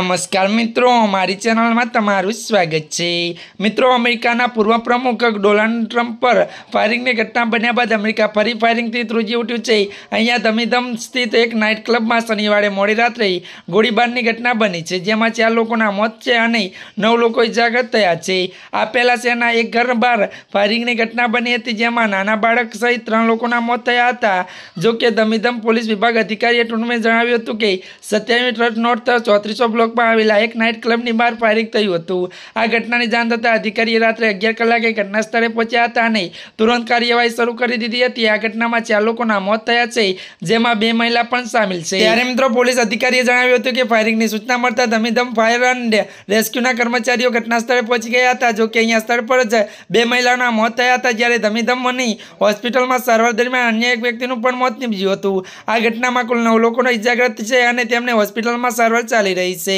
નમસ્કાર મિત્રો મારી ચેનલમાં તમારું સ્વાગત છે મિત્રો અમેરિકાના પૂર્વ પ્રમુખ ડોનાલ્ડ ટ્રમ્પ પર ફાયરિંગની ઘટના બન્યા બાદ અમેરિકા ફરી ફાયરિંગથી ત્રુજી ઉઠ્યું છે અહીંયા ધમીધમ સ્થિત એક નાઇટ ક્લબમાં શનિવારે મોડી રાત્રે ગોળીબારની ઘટના બની છે જેમાં ચાર લોકોના મોત છે અને નવ લોકો ઇજાગ્રસ્ત થયા છે આ પહેલાં શહેરના એક ઘર બહાર ફાયરિંગની ઘટના બની હતી જેમાં નાના બાળક સહિત ત્રણ લોકોના મોત થયા હતા જોકે ધમીધમ પોલીસ વિભાગ અધિકારીએ ટૂંકમાં જણાવ્યું હતું કે સત્યાવી ટ્રસ્ટ નોટ ચોત્રીસો બ્લોક ચોકમાં આવેલા એક નાઇટ ક્લબની બહાર ફાયરિંગ થયું હતું આ ઘટનાની જાણ થતાં અધિકારીએ રાત્રે અગિયાર કલાકે ઘટના સ્થળે પહોંચ્યા હતા અને તુરંત કાર્યવાહી શરૂ કરી દીધી હતી આ ઘટનામાં ચાર લોકોના મોત થયા છે જેમાં બે મહિલા પણ સામેલ છે ત્યારે મિત્રો પોલીસ અધિકારીએ જણાવ્યું હતું કે ફાયરિંગની સૂચના મળતા ધમીધમ ફાયર અને રેસ્ક્યુના કર્મચારીઓ ઘટના સ્થળે પહોંચી ગયા હતા જો કે અહીંયા સ્થળ પર જ બે મહિલાના મોત થયા હતા જ્યારે ધમીધમ બની હોસ્પિટલમાં સારવાર દરમિયાન અન્ય એક વ્યક્તિનું પણ મોત નીપજ્યું હતું આ ઘટનામાં કુલ નવ લોકોનો ઇજાગ્રસ્ત છે અને તેમને હોસ્પિટલમાં સારવાર ચાલી રહી છે